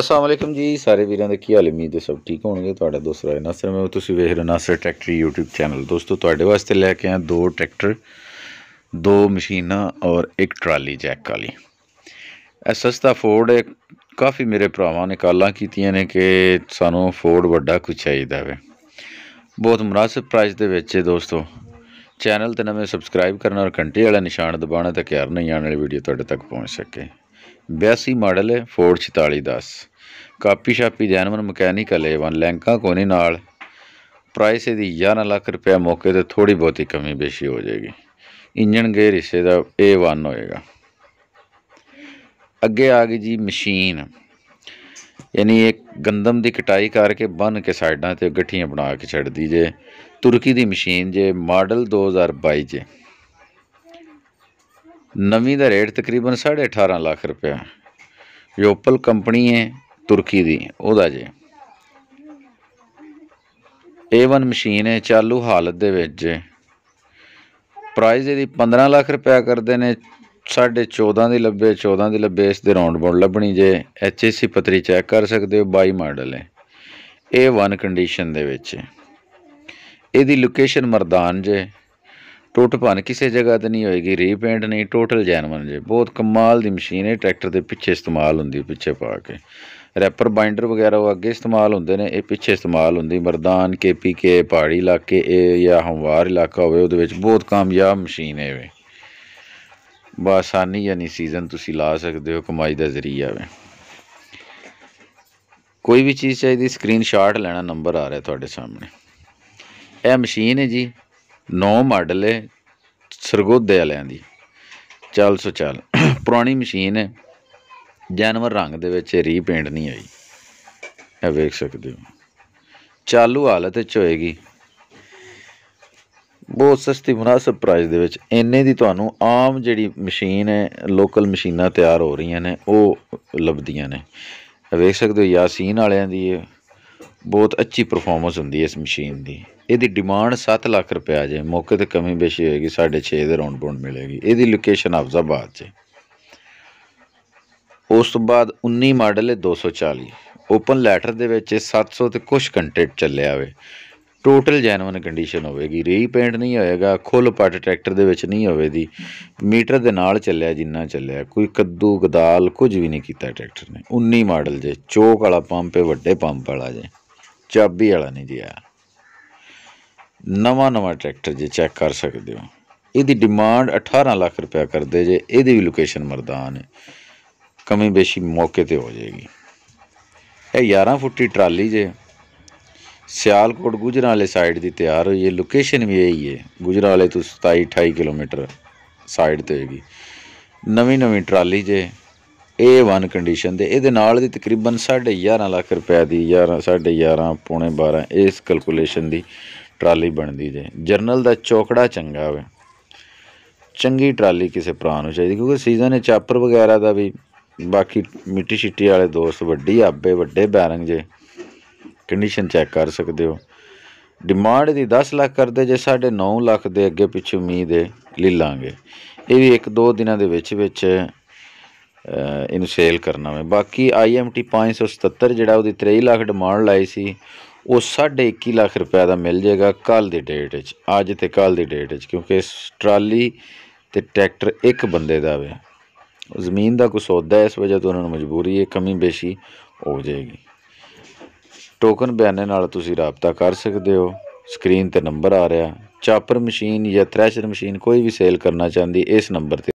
ਅਸਲਾਮ ਵਾਲੇਕਮ ਜੀ ਸਾਰੇ ਵੀਰਾਂ ਦੇ ਕੀ ਹਾਲ ਉਮੀਦ ਹੈ ਸਭ ਠੀਕ ਹੋਣਗੇ ਤੁਹਾਡਾ ਦੋਸਤ ਰਾਏ ਮੈਂ ਤੁਸੀਂ ਵੇਖ ਰਹੇ ਨਾਸਰ ਟਰੈਕਟਰ YouTube ਚੈਨਲ ਦੋਸਤੋ ਤੁਹਾਡੇ ਵਾਸਤੇ ਲੈ ਕੇ ਆਇਆ ਦੋ ਟਰੈਕਟਰ ਦੋ ਮਸ਼ੀਨਾਂ ਔਰ ਇੱਕ ਟਰਾਲੀ ਜੈਕ ਵਾਲੀ ਇਹ ਸਸਤਾ ਫੋਰਡ ਹੈ ਕਾਫੀ ਮੇਰੇ ਭਰਾਵਾਂ ਨੇ ਕਾਲਾਂ ਕੀਤੀਆਂ ਨੇ ਕਿ ਸਾਨੂੰ ਫੋਰਡ ਵੱਡਾ ਕੁਝ ਚਾਹੀਦਾ ਵੇ ਬਹੁਤ ਮناسب ਪ੍ਰਾਈਸ ਦੇ ਵਿੱਚ ਹੈ ਦੋਸਤੋ ਚੈਨਲ ਤੇ ਨਵੇਂ ਸਬਸਕ੍ਰਾਈਬ ਕਰਨਾ ਔਰ ਘੰਟੀ ਵਾਲਾ ਨਿਸ਼ਾਨ ਦਬਾਉਣਾ ਤਾਂ ਕਿ ਹਰ ਨਈ ਆਉਣ ਵਾਲੀ ਵੀਡੀਓ ਤੁਹਾਡੇ ਤੱਕ ਪਹੁੰਚ ਸਕੇ 82 ਮਾਡਲ ਹੈ ਫੋਰਡ 4610 ਕਾਪੀ ਛਾਪੀ ਜੈਨਮਨ ਮਕੈਨੀਕਲ ਹੈ ਵਨ ਲੈਂਕਾ ਕੋਨੀ ਨਾਲ ਪ੍ਰਾਈਸ ਇਹਦੀ 11 ਲੱਖ ਰੁਪਏ ਮੌਕੇ ਤੇ ਥੋੜੀ ਬਹੁਤੀ ਕਮੀ ਬੇਸ਼ੀ ਹੋ ਜਾਏਗੀ ਇੰਜਣ ਗੇਅਰ ਹਿੱਸੇ ਦਾ A1 ਹੋਏਗਾ ਅੱਗੇ ਆ ਗਈ ਜੀ ਮਸ਼ੀਨ ਯਾਨੀ ਇੱਕ ਗੰਦਮ ਦੀ ਕਟਾਈ ਕਰਕੇ ਬੰਨ ਕੇ ਸਾਈਡਾਂ ਤੇ ਗੱਠੀਆਂ ਬਣਾ ਕੇ ਛੱਡ ਦੀ ਜੇ ਤੁਰਕੀ ਦੀ ਮਸ਼ੀਨ ਜੇ ਮਾਡਲ 2022 ਜੇ ਨਵੀਂ ਦਾ ਰੇਟ ਤਕਰੀਬਨ 18.5 ਲੱਖ ਰੁਪਇਆ ਯੋਪਲ ਕੰਪਨੀ ਹੈ ਤੁਰਕੀ ਦੀ ਉਹਦਾ ਜੇ A1 ਮਸ਼ੀਨ ਹੈ ਚਾਲੂ ਹਾਲਤ ਦੇ ਵਿੱਚ ਜੇ ਪ੍ਰਾਈਸ ਇਹਦੀ 15 ਲੱਖ ਰੁਪਇਆ ਕਰਦੇ ਨੇ 14.5 ਦੇ ਲੱਭੇ 14 ਦੇ ਲੱਭੇ ਇਸ ਦੇ ਰੌਂਡ ਬੋਰਡ ਲੱਭਣੀ ਜੇ ਐਚਏਸੀ ਪਤਰੀ ਚੈੱਕ ਕਰ ਸਕਦੇ ਹੋ 22 ਮਾਡਲ ਹੈ A1 ਕੰਡੀਸ਼ਨ ਦੇ ਵਿੱਚ ਇਹਦੀ ਲੋਕੇਸ਼ਨ ਮਰਦਾਨ ਜੇ ਟੋਟਲ ਭਨ ਕਿਸੇ ਜਗ੍ਹਾ ਤੇ ਨਹੀਂ ਹੋਏਗੀ ਰੀਪੇਂਟ ਨਹੀਂ ਟੋਟਲ ਜੈਨੂਨ ਜੇ ਬਹੁਤ ਕਮਾਲ ਦੀ ਮਸ਼ੀਨ ਹੈ ਟਰੈਕਟਰ ਦੇ ਪਿੱਛੇ ਇਸਤੇਮਾਲ ਹੁੰਦੀ ਪਿੱਛੇ ਪਾ ਕੇ ਰੈਪਰ ਬਾਈਂਡਰ ਵਗੈਰਾ ਉਹ ਅੱਗੇ ਇਸਤੇਮਾਲ ਹੁੰਦੇ ਨੇ ਇਹ ਪਿੱਛੇ ਇਸਤੇਮਾਲ ਹੁੰਦੀ ਮਰਦਾਨ ਕੇਪੀਕੇ ਪਹਾੜੀ ਇਲਾਕੇ ਇਹ ਜਾਂ ਹਮਵਾਰ ਇਲਾਕਾ ਹੋਵੇ ਉਹਦੇ ਵਿੱਚ ਬਹੁਤ ਕਾਮਯਾਬ ਮਸ਼ੀਨ ਹੈ ਵੇ ਬਾਸਾਨੀ ਯਾਨੀ ਸੀਜ਼ਨ ਤੁਸੀਂ ਲਾ ਸਕਦੇ ਹੋ ਕਮਾਈ ਦਾ ਜ਼ਰੀਆ ਵੇ ਕੋਈ ਵੀ ਚੀਜ਼ ਚਾਹੀਦੀ ਸਕਰੀਨਸ਼ਾਟ ਲੈਣਾ ਨੰਬਰ ਆ ਰਿਹਾ ਤੁਹਾਡੇ ਸਾਹਮਣੇ ਇਹ ਮਸ਼ੀਨ ਹੈ ਜੀ ਨੌ ਮਾਡਲ ਹੈ ਸਰਗੋਦੇ ਵਾਲਿਆਂ ਦੀ ਚੱਲ ਸੋ ਚੱਲ ਪੁਰਾਣੀ ਮਸ਼ੀਨ ਹੈ ਜਾਨਵਰ ਰੰਗ ਦੇ ਵਿੱਚ ਰੀਪੇਂਟ ਨਹੀਂ ਹੋਈ ਇਹ ਵੇਖ ਸਕਦੇ ਹੋ ਚਾਲੂ ਹਾਲਤ ਵਿੱਚ ਹੋਏਗੀ ਬਹੁਤ ਸਸਤੀ ਮੁਨਾਸਬ ਪ੍ਰਾਈਸ ਦੇ ਵਿੱਚ ਇੰਨੇ ਦੀ ਤੁਹਾਨੂੰ ਆਮ ਜਿਹੜੀ ਮਸ਼ੀਨ ਹੈ ਲੋਕਲ ਮਸ਼ੀਨਾਂ ਤਿਆਰ ਹੋ ਰਹੀਆਂ ਨੇ ਉਹ ਲੱਭਦੀਆਂ ਨੇ ਵੇਖ ਸਕਦੇ ਹੋ ਯਾਸੀਨ ਵਾਲਿਆਂ ਦੀ ਹੈ ਬਹੁਤ ਅੱਛੀ ਪਰਫਾਰਮੈਂਸ ਹੁੰਦੀ ਹੈ ਇਸ ਮਸ਼ੀਨ ਦੀ ਇਹਦੀ ਡਿਮਾਂਡ 7 ਲੱਖ ਰੁਪਇਆ ਜੇ ਮੌਕੇ ਤੇ ਕਮੀ ਬੇਸ਼ੀ ਹੋਏਗੀ 6.5 ਦੇ ਰਾਉਂਡ ਬੌਂਡ ਮਿਲੇਗੀ ਇਹਦੀ ਲੋਕੇਸ਼ਨ ਅਫਜ਼ਾਬਾਦ 'ਚ ਉਸ ਤੋਂ ਬਾਅਦ 19 ਮਾਡਲ ਹੈ 240 ਓਪਨ ਲੈਟਰ ਦੇ ਵਿੱਚ 700 ਤੇ ਕੁਝ ਕੰਟੈਂਟ ਚੱਲਿਆ ਹੋਵੇ ਟੋਟਲ ਜੈਨੂਨ ਕੰਡੀਸ਼ਨ ਹੋਵੇਗੀ ਰੀਪੇਂਟ ਨਹੀਂ ਹੋਏਗਾ ਖੁੱਲ ਪੱਟ ਟਰੈਕਟਰ ਦੇ ਵਿੱਚ ਨਹੀਂ ਹੋਵੇਦੀ ਮੀਟਰ ਦੇ ਨਾਲ ਚੱਲਿਆ ਜਿੰਨਾ ਚੱਲਿਆ ਕੋਈ ਕੱਦੂ ਗਦਾਲ ਕੁਝ ਵੀ ਨਹੀਂ ਕੀਤਾ ਟਰੈਕਟਰ ਨੇ 19 ਮਾਡਲ ਜੇ ਚੋਕ ਵਾਲਾ ਪੰਪ ਹੈ ਵੱਡੇ ਪੰਪ ਵਾਲਾ ਜੇ ਚਾਬੀ ਵਾਲਾ ਨਹੀਂ ਜੀ ਆ ਨਵਾਂ ਨਵਾਂ ਟਰੈਕਟਰ ਜੇ ਚੈੱਕ ਕਰ ਸਕਦੇ ਹੋ ਇਹਦੀ ਡਿਮਾਂਡ 18 ਲੱਖ ਰੁਪਇਆ ਕਰਦੇ ਜੇ ਇਹਦੀ ਵੀ ਲੋਕੇਸ਼ਨ ਮਰਦਾਨ ਹੈ ਕਮੀ ਬੇਸ਼ੀ ਮੌਕੇ ਤੇ ਹੋ ਜਾਏਗੀ ਇਹ 11 ਫੁੱਟੀ ਟਰਾਲੀ ਜੇ ਸਿਆਲਕੋਟ ਗੁਜਰਾਂ ਵਾਲੇ ਸਾਈਡ ਦੀ ਤਿਆਰ ਹੋਈ ਇਹ ਲੋਕੇਸ਼ਨ ਵੀ ਇਹੀ ਹੈ ਗੁਜਰਾਂ ਵਾਲੇ ਤੋਂ 27 28 ਕਿਲੋਮੀਟਰ ਸਾਈਡ ਤੇ ਹੋਏਗੀ ਨਵੀਂ ਨਵੀਂ ਟਰਾਲੀ ਜੇ A1 ਕੰਡੀਸ਼ਨ ਦੇ ਇਹਦੇ ਨਾਲ ਦੀ ਤਕਰੀਬਨ 11.5 ਲੱਖ ਰੁਪਏ ਦੀ 11 11.5 ਪੌਣੇ 12 ਇਸ ਕੈਲਕੂਲੇਸ਼ਨ ਦੀ ਟਰਾਲੀ ਬਣਦੀ ਜੇ ਜਰਨਲ ਦਾ ਚੌਕੜਾ ਚੰਗਾ ਹੋਵੇ ਚੰਗੀ ਟਰਾਲੀ ਕਿਸੇ ਪ੍ਰਾਣ ਨੂੰ ਚਾਹੀਦੀ ਕਿਉਂਕਿ ਸੀਜ਼ਨ ਹੈ ਚਾਪਰ ਵਗੈਰਾ ਦਾ ਵੀ ਬਾਕੀ ਮਿੱਟੀ ਛਿੱਟੀ ਵਾਲੇ ਦੋਸਤ ਵੱਡੀ ਆਬੇ ਵੱਡੇ ਬੈਰੰਗ ਜੇ ਕੰਡੀਸ਼ਨ ਚੈੱਕ ਕਰ ਸਕਦੇ ਹੋ ਡਿਮਾਂਡ ਦੀ 10 ਲੱਖ ਕਰਦੇ ਜੇ 9.5 ਲੱਖ ਦੇ ਅੱਗੇ ਪਿੱਛੇ ਉਮੀਦ ਹੈ ਲੀ ਲਾਂਗੇ ਇਹ ਵੀ ਇੱਕ ਦੋ ਦਿਨਾਂ ਦੇ ਵਿੱਚ ਵਿੱਚ ਇਹਨੂੰ ਸੇਲ ਕਰਨਾ ਹੈ ਬਾਕੀ ਆਈਐਮਟੀ 577 ਜਿਹੜਾ ਉਹਦੀ 23 ਲੱਖ ਡਿਮਾਂਡ ਲਾਈ ਸੀ ਉਹ 21.5 ਲੱਖ ਰੁਪਏ ਦਾ ਮਿਲ ਜਾਏਗਾ ਕੱਲ ਦੀ ਡੇਟ 'ਚ ਅੱਜ ਤੇ ਕੱਲ ਦੀ ਡੇਟ 'ਚ ਕਿਉਂਕਿ ਇਸ ਟਰਾਲੀ ਤੇ ਟਰੈਕਟਰ ਇੱਕ ਬੰਦੇ ਦਾ ਹੈ ਜ਼ਮੀਨ ਦਾ ਕੋਈ ਸੌਦਾ ਹੈ ਇਸ ਵਜ੍ਹਾ ਤੋਂ ਉਹਨਾਂ ਨੂੰ ਮਜਬੂਰੀ ਹੈ ਕਮੀ ਬੇਸ਼ੀ ਹੋ ਜਾਏਗੀ ਟੋਕਨ ਬਿਆਨੇ ਨਾਲ ਤੁਸੀਂ ਰਾਬਤਾ ਕਰ ਸਕਦੇ ਹੋ ਸਕਰੀਨ ਤੇ ਨੰਬਰ ਆ ਰਿਹਾ ਚਾਪਰ ਮਸ਼ੀਨ ਜਾਂ ਥ੍ਰੈਸ਼ਰ ਮਸ਼ੀਨ ਕੋਈ ਵੀ ਸੇਲ ਕਰਨਾ ਚਾਹੁੰਦੀ ਇਸ ਨੰਬਰ ਤੇ